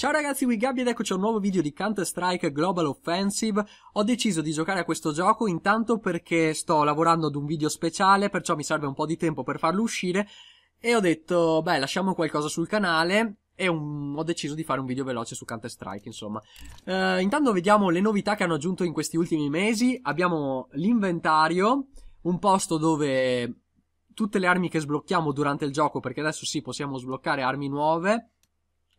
Ciao ragazzi Wigabi ed eccoci a un nuovo video di Counter Strike Global Offensive Ho deciso di giocare a questo gioco intanto perché sto lavorando ad un video speciale Perciò mi serve un po' di tempo per farlo uscire E ho detto, beh lasciamo qualcosa sul canale E un... ho deciso di fare un video veloce su Counter Strike insomma uh, Intanto vediamo le novità che hanno aggiunto in questi ultimi mesi Abbiamo l'inventario Un posto dove tutte le armi che sblocchiamo durante il gioco Perché adesso sì possiamo sbloccare armi nuove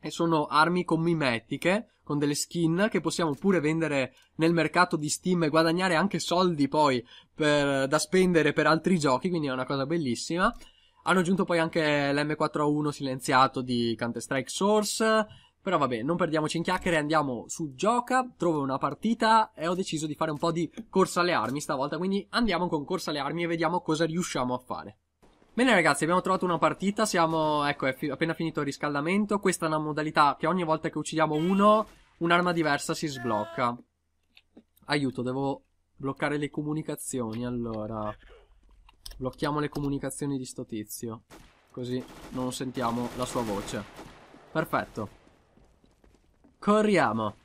e sono armi commimetiche con delle skin che possiamo pure vendere nel mercato di Steam e guadagnare anche soldi poi per, da spendere per altri giochi, quindi è una cosa bellissima. Hanno aggiunto poi anche l'M4A1 silenziato di Counter-Strike Source, però vabbè, non perdiamoci in chiacchiere, andiamo su gioca, trovo una partita e ho deciso di fare un po' di corsa alle armi stavolta, quindi andiamo con corsa alle armi e vediamo cosa riusciamo a fare. Bene ragazzi, abbiamo trovato una partita, siamo, ecco, è fi appena finito il riscaldamento, questa è una modalità che ogni volta che uccidiamo uno, un'arma diversa si sblocca. Aiuto, devo bloccare le comunicazioni, allora... Blocchiamo le comunicazioni di sto tizio, così non sentiamo la sua voce. Perfetto. Corriamo.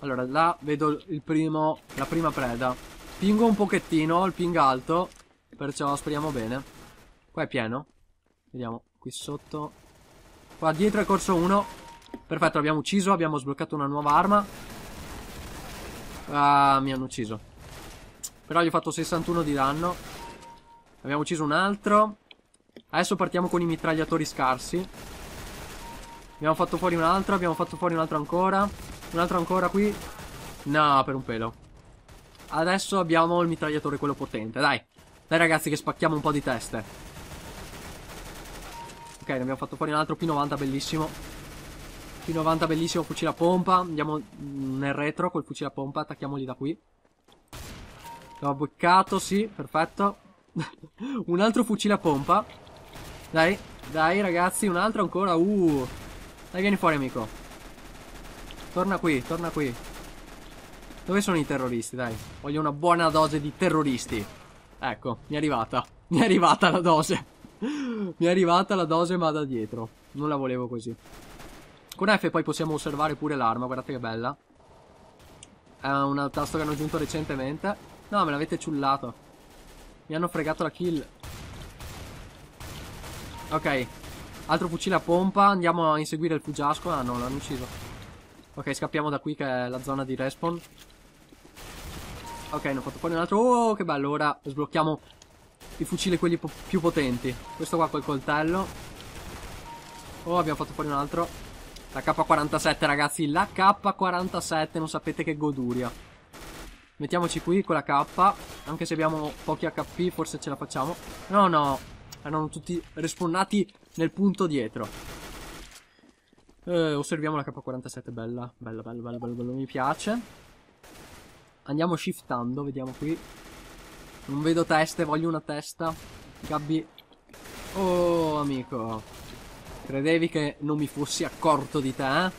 Allora, là vedo primo, la prima preda. Pingo un pochettino, il ping alto, perciò speriamo bene. Qua è pieno. Vediamo, qui sotto. Qua dietro è corso uno. Perfetto, l'abbiamo ucciso, abbiamo sbloccato una nuova arma. Ah, mi hanno ucciso. Però gli ho fatto 61 di danno. Abbiamo ucciso un altro. Adesso partiamo con i mitragliatori scarsi. Abbiamo fatto fuori un altro, abbiamo fatto fuori un altro ancora. Un altro ancora qui. No, per un pelo. Adesso abbiamo il mitragliatore quello potente, dai. Dai ragazzi che spacchiamo un po' di teste. Ok, ne abbiamo fatto fuori un altro P90 bellissimo. P90 bellissimo, fucile a pompa. Andiamo mm, nel retro col fucile a pompa, attacchiamoli da qui. L'ho beccato, sì, perfetto. un altro fucile a pompa. Dai, dai ragazzi, un altro ancora. Uh. Dai, vieni fuori amico. Torna qui, torna qui. Dove sono i terroristi, dai? Voglio una buona dose di terroristi. Ecco, mi è arrivata. Mi è arrivata la dose. Mi è arrivata la dose ma da dietro. Non la volevo così. Con F poi possiamo osservare pure l'arma, guardate che bella. È un tasto che hanno aggiunto recentemente. No, me l'avete ciullato. Mi hanno fregato la kill. Ok. Altro fucile a pompa. Andiamo a inseguire il fuggiasco. Ah no, l'hanno ucciso. Ok, scappiamo da qui che è la zona di respawn. Ok, non ho fatto fuori un altro. Oh, che bello. Ora sblocchiamo i fucili quelli po più potenti. Questo qua col coltello. Oh, abbiamo fatto fuori un altro. La K47, ragazzi, la K47, non sapete che goduria. Mettiamoci qui con la K, anche se abbiamo pochi HP, forse ce la facciamo. No, no, erano tutti respawnati nel punto dietro. Eh, osserviamo la K47, bella, bella, bella, bella, bella, bella, mi piace. Andiamo shiftando, vediamo qui. Non vedo teste, voglio una testa. Gabbi. Oh, amico. Credevi che non mi fossi accorto di te? Eh?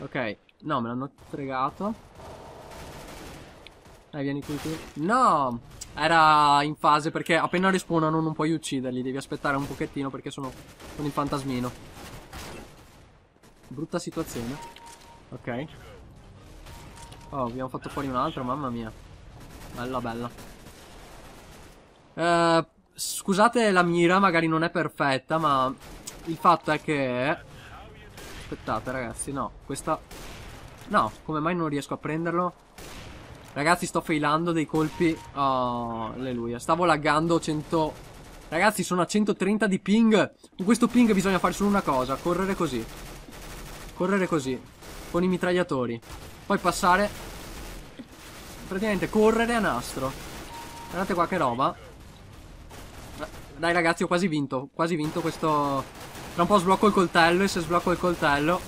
Ok. No, me l'hanno fregato. Dai, vieni qui tu. No! Era in fase perché appena respawnano non puoi ucciderli. Devi aspettare un pochettino perché sono con il fantasmino. Brutta situazione. Ok. Oh, abbiamo fatto fuori un altro, mamma mia. Bella, bella. Eh, scusate la mira, magari non è perfetta, ma il fatto è che... Aspettate ragazzi, no, questa... No, come mai non riesco a prenderlo? Ragazzi sto failando dei colpi Oh, alleluia Stavo laggando 100 Ragazzi sono a 130 di ping Con questo ping bisogna fare solo una cosa Correre così Correre così Con i mitragliatori Poi passare praticamente correre a nastro. Guardate qua che roba. Dai ragazzi, ho quasi vinto. Quasi vinto questo... Tra un po' sblocco il coltello e se sblocco il coltello...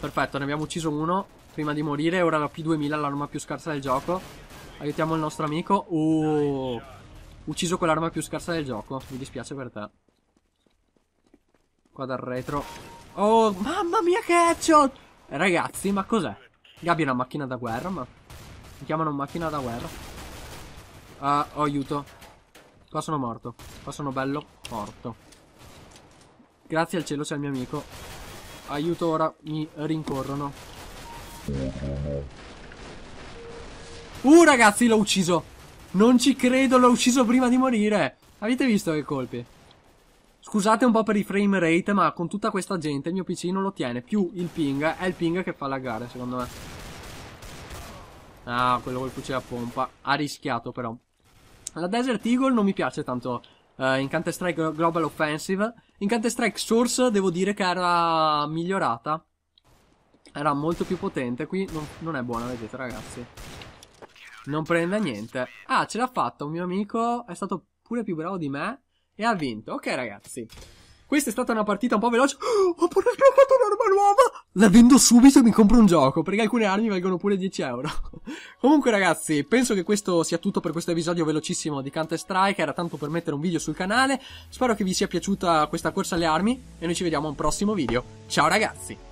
Perfetto, ne abbiamo ucciso uno prima di morire. Ora la P2000, l'arma più scarsa del gioco. Aiutiamo il nostro amico. Uh, ucciso quell'arma più scarsa del gioco. Mi dispiace per te. Qua dal retro. Oh, mamma mia che headshot! Eh, ragazzi, ma cos'è? Gabi è una macchina da guerra, ma... Mi chiamano macchina da guerra. Ah, uh, oh, aiuto. Qua sono morto. Qua sono bello morto. Grazie al cielo c'è il mio amico. Aiuto, ora mi rincorrono. Uh, ragazzi, l'ho ucciso. Non ci credo, l'ho ucciso prima di morire. Avete visto che colpi? Scusate un po' per i frame rate, ma con tutta questa gente il mio PC non lo tiene. Più il ping, è il ping che fa laggare, secondo me. Ah, quello col fucile a pompa. Ha rischiato però. La Desert Eagle non mi piace tanto uh, in Counter Strike Global Offensive. In Counter Strike Source devo dire che era migliorata. Era molto più potente. Qui non, non è buona, vedete ragazzi. Non prende niente. Ah, ce l'ha fatta. Un mio amico è stato pure più bravo di me. E ha vinto. Ok ragazzi. Questa è stata una partita un po' veloce. Oh, ho pure sbloccato un'arma nuova la vendo subito e mi compro un gioco, perché alcune armi valgono pure 10 euro. Comunque ragazzi, penso che questo sia tutto per questo episodio velocissimo di Counter Strike, era tanto per mettere un video sul canale, spero che vi sia piaciuta questa corsa alle armi e noi ci vediamo a un prossimo video. Ciao ragazzi!